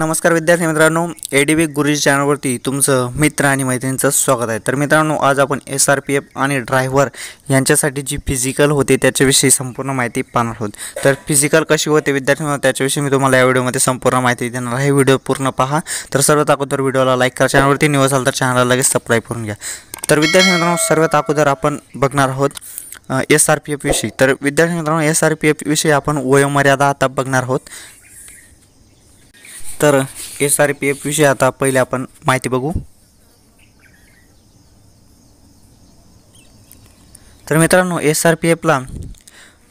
नमस्कार विद्यार्थी मित्रांनो ए डी बी गुरुजी चॅनलवरती तुमचं मित्र आणि मैत्रिणींचं स्वागत आहे तर मित्रांनो आज आपण एस आर पी एफ आणि ड्रायव्हर यांच्यासाठी जी फिजिकल होते त्याच्याविषयी संपूर्ण माहिती पाहणार आहोत तर फिजिकल कशी होते विद्यार्थी त्याच्याविषयी मी तुम्हाला या व्हिडिओमध्ये संपूर्ण माहिती देणार आहे व्हिडिओ पूर्ण पहा तर सर्व अगोदर व्हिडिओला लाईक करा चॅनलवरती न्यू असाल तर चॅनलला लगेच सबस्क्राईब करून घ्या तर विद्यार्थी मित्रांनो सर्वात अगोदर आपण बघणार आहोत एस आर पी विषयी तर विद्यार्थी मित्रांनो एस आर पी एफ विषयी आपण वयोमर्यादा आता बघणार आहोत तर एस आर पी विषयी आता पहिले आपण माहिती बघू तर मित्रांनो एस आर पी एफला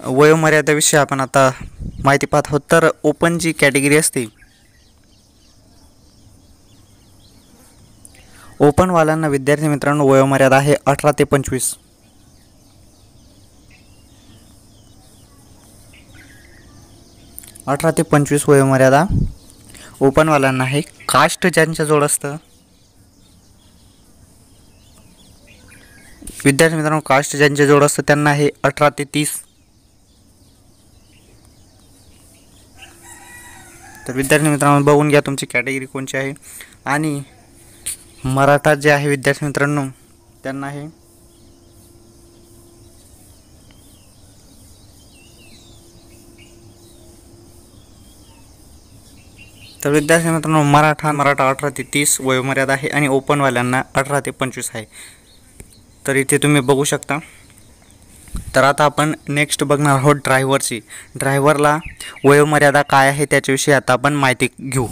वयोमर्यादेविषयी आपण आता माहिती पाहत आहोत तर ओपन जी कॅटेगरी असते ओपनवाल्यांना विद्यार्थी मित्रांनो वयोमर्यादा आहे अठरा ते पंचवीस अठरा ते पंचवीस वयोमर्यादा ओपनवाल्यांना हे कास्ट ज्यांच्याजवळ असतं विद्यार्थी मित्रांनो कास्ट ज्यांच्याजवळ असतं त्यांना हे अठरा ते तीस तर विद्यार्थी मित्रांनो बघून घ्या तुमची कॅटेगरी कोणची आहे आणि मराठा जे आहे विद्यार्थी मित्रांनो त्यांना हे तर विद्यार्थी मित्रांनो मराठा मराठा अठरा ते तीस वयोमर्यादा आहे आणि ओपनवाल्यांना अठरा ते पंचवीस आहे तर इथे तुम्ही बघू शकता तर आता आपण नेक्स्ट बघणार आहोत ड्रायव्हरची ड्रायव्हरला वयोमर्यादा काय आहे त्याच्याविषयी आता आपण माहिती घेऊ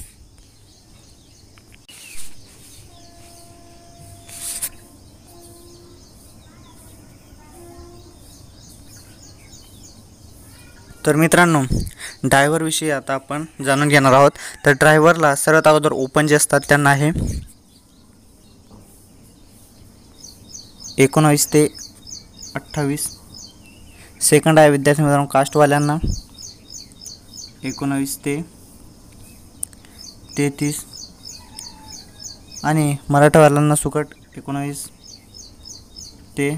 तर मित्रांनो ड्रायव्हरविषयी आता आपण जाणून घेणार आहोत तर ड्रायव्हरला सर्वात अगोदर ओपन जे असतात त्यांना आहे एकोणावीस ते अठ्ठावीस सेकंड आहे विद्यार्थी मित्रांनो कास्टवाल्यांना एकोणावीस ते तेहतीस आणि मराठावाल्यांना सुकट एकोणावीस ते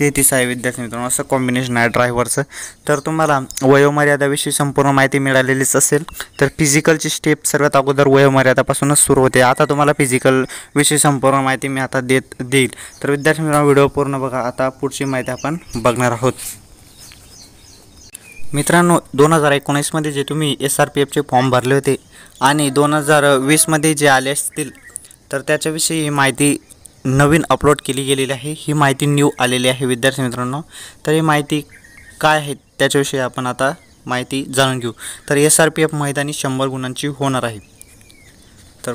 तेहतीस आहे विद्यार्थी मित्रांनो असं कॉम्बिनेशन आहे ड्रायव्हरचं तर तुम्हाला वयोमर्यादाविषयी संपूर्ण माहिती मिळालेलीच असेल तर फिजिकलची स्टेप सर्वात अगोदर वयोमर्यादापासूनच सुरू होते आता तुम्हाला फिजिकलविषयी संपूर्ण माहिती मी आता देत देईल तर विद्यार्थी मित्रांनो व्हिडिओ पूर्ण बघा आता पुढची माहिती आपण बघणार आहोत मित्रांनो दोन हजार एकोणीसमध्ये जे तुम्ही एस आर पी एफचे फॉर्म भरले होते आणि दोन हजार वीसमध्ये जे आले असतील तर त्याच्याविषयी ही माहिती नवीन अपलोड केली गेलेली आहे ही माहिती न्यू आलेली आहे विद्यार्थी मित्रांनो तर ही माहिती काय आहे त्याच्याविषयी आपण आता माहिती जाणून घेऊ तर एस आर पी एफ मैदानी शंभर गुणांची होणार आहे तर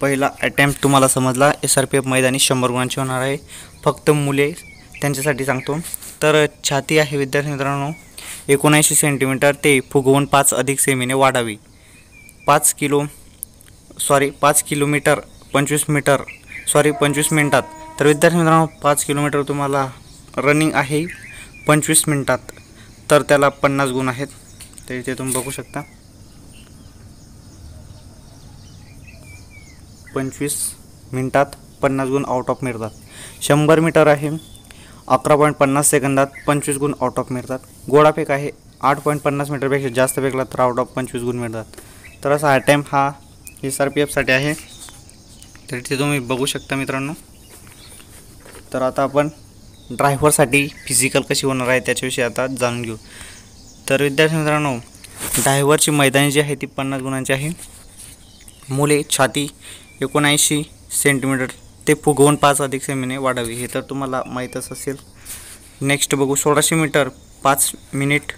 पहिला अटेम्प्ट तुम्हाला समजला एस आर पी एफ मैदानी शंभर गुणांची होणार आहे फक्त मुले त्यांच्यासाठी सांगतो तर छाती आहे विद्यार्थी मित्रांनो एकोणऐंशी सेंटीमीटर ते फुगवून पाच अधिक सेमीने वाढावी पाच किलो सॉरी पाच किलोमीटर पंचवीस मीटर सॉरी पंचवीस मिनटात तर विद्यार्थी मित्रांनो पाच किलोमीटर तुम्हाला रनिंग आहे पंचवीस मिनटात तर त्याला पन्नास गुण आहेत तर इथे तुम्ही बघू शकता पंचवीस मिनटात पन्नास गुण आउट ऑफ मिळतात शंभर मीटर आहे अकरा पॉईंट पन्नास सेकंदात पंचवीस गुण आउट ऑफ मिळतात गोडाफेक आहे आठ पॉईंट पन्नास मीटरपेक्षा जास्त फेकला तर आउट ऑफ पंचवीस गुण मिळतात तर असा हा टाईम हा एस आर पी एफसाठी आहे तर ते तुम्ही बघू शकता मित्रांनो तर आता आपण ड्रायव्हरसाठी फिजिकल कशी होणार आहे त्याच्याविषयी आता जाणून घेऊ तर विद्यार्थी मित्रांनो ड्रायव्हरची मैदानी जी आहे ती पन्नास गुणांची आहे मुले छाती एकोणऐंशी सेंटीमीटर ते फुगवून पाच अधिक सेमीने वाढावी हे तर तुम्हाला माहीतच असेल नेक्स्ट बघू सोळाशे मीटर पाच मिनिट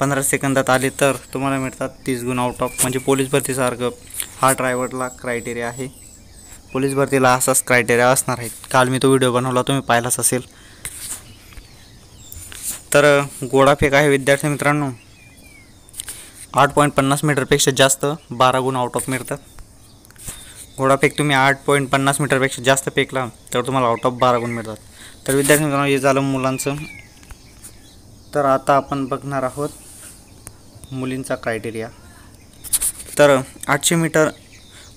पंधरा सेकंदात आले तर तुम्हाला मिळतात तीस गुण आउट ऑफ म्हणजे पोलीस भरतीसारखं हा ड्रायव्हरला क्रायटेरिया आहे पोलीस भरतीला असाच क्रायटेरिया असणार आहे काल मी तो व्हिडिओ बनवला तुम्ही पाहिलाच असेल तर गोळाफेक आहे विद्यार्थी मित्रांनो आठ पॉईंट पन्नास मीटरपेक्षा जास्त बारा गुण आउट ऑफ मिळतात फेक तुम्ही आठ पॉईंट पन्नास मीटरपेक्षा जास्त फेकला तर तुम्हाला आउट ऑफ बारा गुण मिळतात तर विद्यार्थी मित्रांनो हे झालं मुलांचं तर आता आपण बघणार आहोत मुलींचा क्रायटेरिया तर आठशे मीटर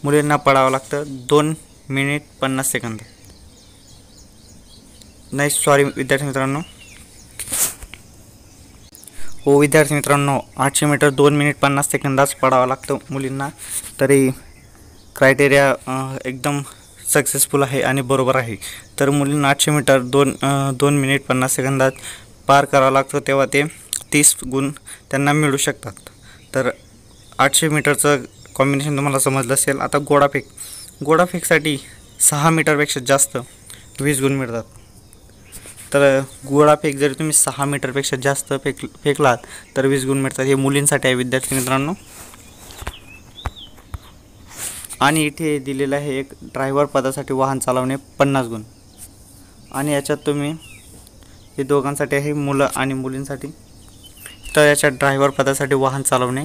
मुलींना पडावं लागतं दोन मिनिट पन्नास सेकंद नाही सॉरी विद्यार्थी मित्रांनो हो विद्यार्थी मित्रांनो आठशे मीटर दोन मिनिट पन्नास सेकंदाच पडावं लागतं मुलींना तरी क्रायटेरिया एकदम सक्सेसफुल आहे आणि बरोबर आहे तर मुलींना आठशे मीटर दोन दोन मिनिट पन्नास सेकंदात पार करावं लागतं तेव्हा ते तीस गुण त्यांना मिळू शकतात तर आठशे मीटरचं कॉम्बिनेशन तुम्हाला समजलं असेल आता गोडाफेक गोडाफेकसाठी सहा मीटरपेक्षा जास्त वीस गुण मिळतात तर गोळाफेक जरी तुम्ही सहा मीटरपेक्षा जास्त फेक फेकलात तर वीस गुण मिळतात हे मुलींसाठी आहे विद्यार्थी मित्रांनो आणि इथे दिलेलं आहे एक ड्रायव्हर पदासाठी वाहन चालवणे पन्नास गुण आणि याच्यात तुम्ही हे दोघांसाठी आहे मुलं आणि मुलींसाठी विशिष्ट याच्या ड्रायव्हर पदासाठी वाहन चालवणे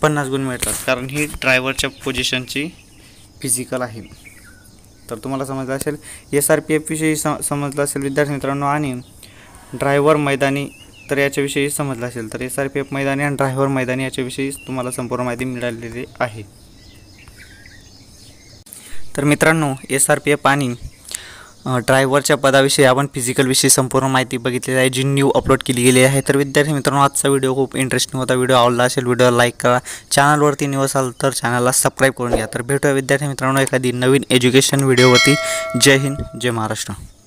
पन्नास गुण मिळतात कारण ही ड्रायव्हरच्या पोझिशनची फिजिकल आहे तर तुम्हाला समजलं असेल एस आर पी एफविषयी स समजलं असेल विद्यार्थी मित्रांनो आणि ड्रायव्हर मैदानी तर याच्याविषयी समजलं असेल तर एस आर पी एफ मैदानी आणि ड्रायव्हर मैदानी याच्याविषयी तुम्हाला संपूर्ण माहिती मिळालेली आहे तर मित्रांनो एस आर पी एफ आणि ड्रायव्हरच्या पदाविषयी आपण फिजिकलविषयी संपूर्ण माहिती बघितलेली आहे जी न्यू अपलोड केली गेली आहे तर विद्यार्थी मित्रांनो आजचा व्हिडिओ खूप इंटरेस्टिंग होता व्हिडिओ आवडला असेल व्हिडिओ लाईक करा चॅनलवरती न्यू असाल तर चॅनलला सबस्क्राईब करून घ्या तर भेटूया विद्यार्थी मित्रांनो एखादी नवीन एज्युकेशन व्हिडिओवरती जय हिंद जय महाराष्ट्र